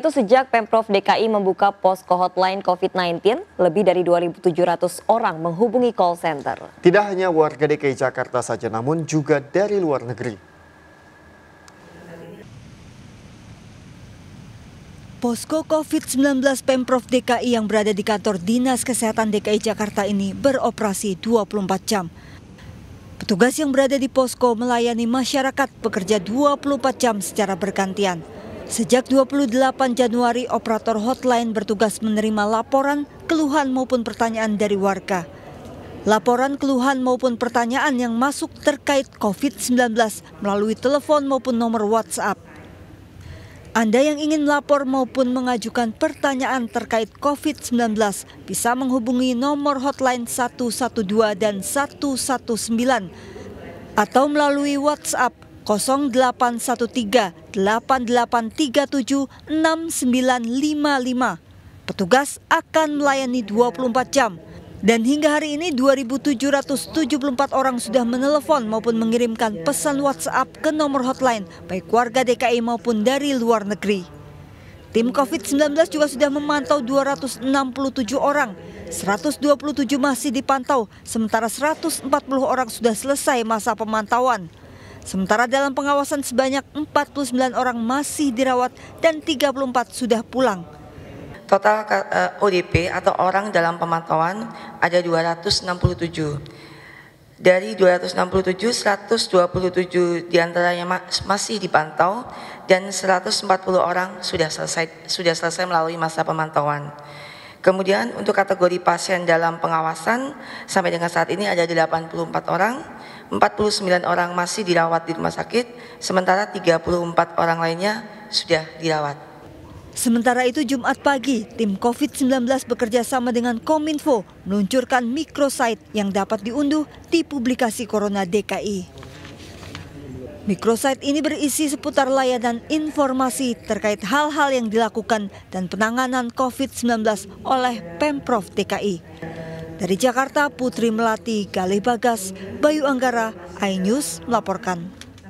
Itu sejak Pemprov DKI membuka posko hotline COVID-19, lebih dari 2.700 orang menghubungi call center. Tidak hanya warga DKI Jakarta saja, namun juga dari luar negeri. Posko COVID-19 Pemprov DKI yang berada di kantor Dinas Kesehatan DKI Jakarta ini beroperasi 24 jam. Petugas yang berada di posko melayani masyarakat bekerja 24 jam secara bergantian. Sejak 28 Januari, operator hotline bertugas menerima laporan, keluhan maupun pertanyaan dari warga. Laporan keluhan maupun pertanyaan yang masuk terkait COVID-19 melalui telepon maupun nomor WhatsApp. Anda yang ingin melapor maupun mengajukan pertanyaan terkait COVID-19 bisa menghubungi nomor hotline 112 dan 119 atau melalui WhatsApp 0813 8837 6955. Petugas akan melayani 24 jam. Dan hingga hari ini 2.774 orang sudah menelepon maupun mengirimkan pesan WhatsApp ke nomor hotline baik warga DKI maupun dari luar negeri. Tim COVID-19 juga sudah memantau 267 orang, 127 masih dipantau, sementara 140 orang sudah selesai masa pemantauan. Sementara dalam pengawasan sebanyak 49 orang masih dirawat dan 34 sudah pulang. Total eh, ODP atau orang dalam pemantauan ada 267. Dari 267, 127 diantaranya masih dipantau dan 140 orang sudah selesai sudah selesai melalui masa pemantauan. Kemudian untuk kategori pasien dalam pengawasan sampai dengan saat ini ada 84 orang, 49 orang masih dirawat di rumah sakit, sementara 34 orang lainnya sudah dirawat. Sementara itu Jumat pagi, tim COVID-19 bekerja sama dengan Kominfo meluncurkan microsite yang dapat diunduh di publikasi Corona DKI. Mikrosite ini berisi seputar layanan informasi terkait hal-hal yang dilakukan dan penanganan COVID-19 oleh Pemprov DKI. Dari Jakarta, Putri Melati, Galih Bagas, Bayu Anggara, iNews melaporkan.